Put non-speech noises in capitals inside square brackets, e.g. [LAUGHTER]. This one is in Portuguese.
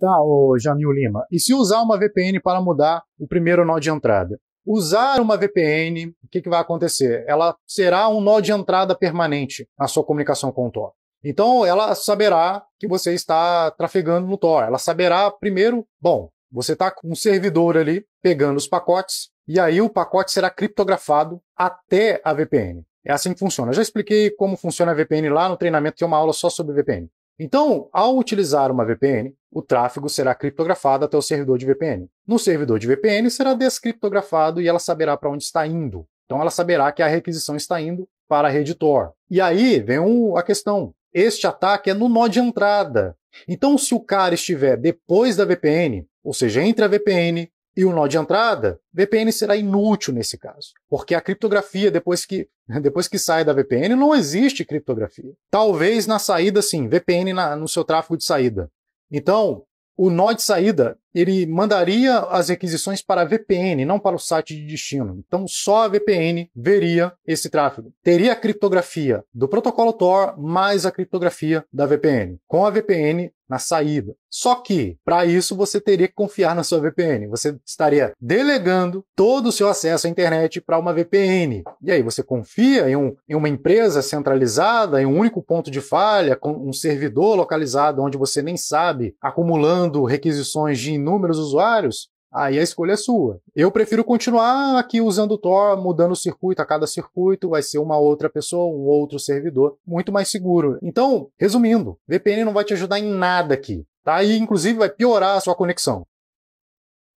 Tá, ô Jamil Lima. E se usar uma VPN para mudar o primeiro nó de entrada? Usar uma VPN, o que, que vai acontecer? Ela será um nó de entrada permanente na sua comunicação com o Tor. Então, ela saberá que você está trafegando no Tor. Ela saberá, primeiro, bom, você está com um servidor ali pegando os pacotes, e aí o pacote será criptografado até a VPN. É assim que funciona. Eu já expliquei como funciona a VPN lá no treinamento, tem uma aula só sobre VPN. Então, ao utilizar uma VPN, o tráfego será criptografado até o servidor de VPN. No servidor de VPN será descriptografado e ela saberá para onde está indo. Então, ela saberá que a requisição está indo para a rede Tor. E aí vem a questão: este ataque é no nó de entrada. Então, se o cara estiver depois da VPN, ou seja, entre a VPN e o nó de entrada, VPN será inútil nesse caso, porque a criptografia, depois que, [LAUGHS] depois que sai da VPN, não existe criptografia. Talvez na saída, sim, VPN na, no seu tráfego de saída. Então, o nó de saída ele mandaria as requisições para a VPN, não para o site de destino. Então só a VPN veria esse tráfego. Teria a criptografia do protocolo Tor mais a criptografia da VPN. Com a VPN na saída. Só que, para isso, você teria que confiar na sua VPN. Você estaria delegando todo o seu acesso à internet para uma VPN. E aí, você confia em, um, em, uma empresa centralizada, em um único ponto de falha, com um servidor localizado onde você nem sabe, acumulando requisições de inúmeros usuários, aí a escolha é sua. Eu prefiro continuar aqui usando o Tor, mudando o circuito a cada circuito, vai ser uma outra pessoa, um outro servidor, muito mais seguro. Então, resumindo, VPN não vai te ajudar em nada aqui. Tá? E inclusive vai piorar a sua conexão.